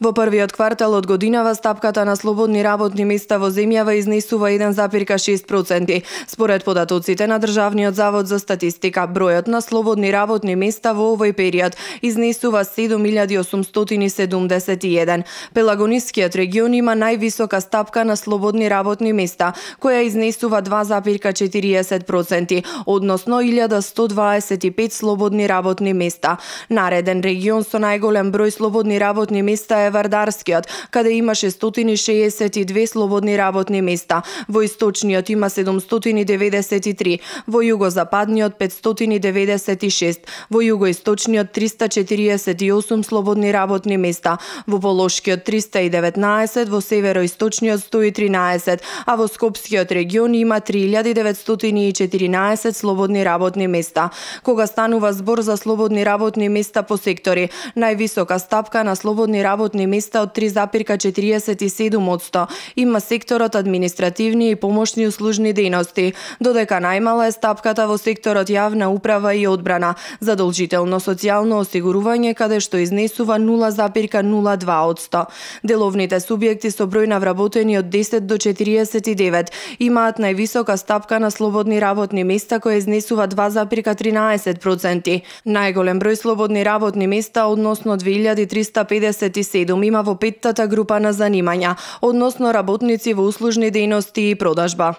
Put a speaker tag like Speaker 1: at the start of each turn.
Speaker 1: Во првиот квартал од годинава стапката на слободни работни места во земјава изнесува 1,6%. Според податоците на Државниот завод за статистика, бројот на слободни работни места во овој период изнесува 7871. Пелагонискиот регион има највисока стапка на слободни работни места, која изнесува 2,40%, односно 1125 слободни работни места. Нареден регион со најголем број слободни работни места е Вардарскиот, каде има 662 слободни работни места. Во источниот има 793, во југозападниот 596, во југоисточниот 348 слободни работни места, во Волошкиот 319, во североисточниот 113, а во Скопскиот регион има 3914 слободни работни места. Кога станува збор за слободни работни места по сектори, највисока стапка на слободни работни работни места од 3,47 има секторот административни и помошни услужни дејности, додека најмала е стапката во секторот јавна управа и одбрана, задолжително социјално осигурување каде што изнесува 0,02 Деловните субјекти со број на вработени од 10 до 49 имаат највисока стапка на слободни работни места која изнесува 2,13%. Најголем број слободни работни места, односно 2357, 7 има во петтата група на занимања, односно работници во услужни дејности и продажба.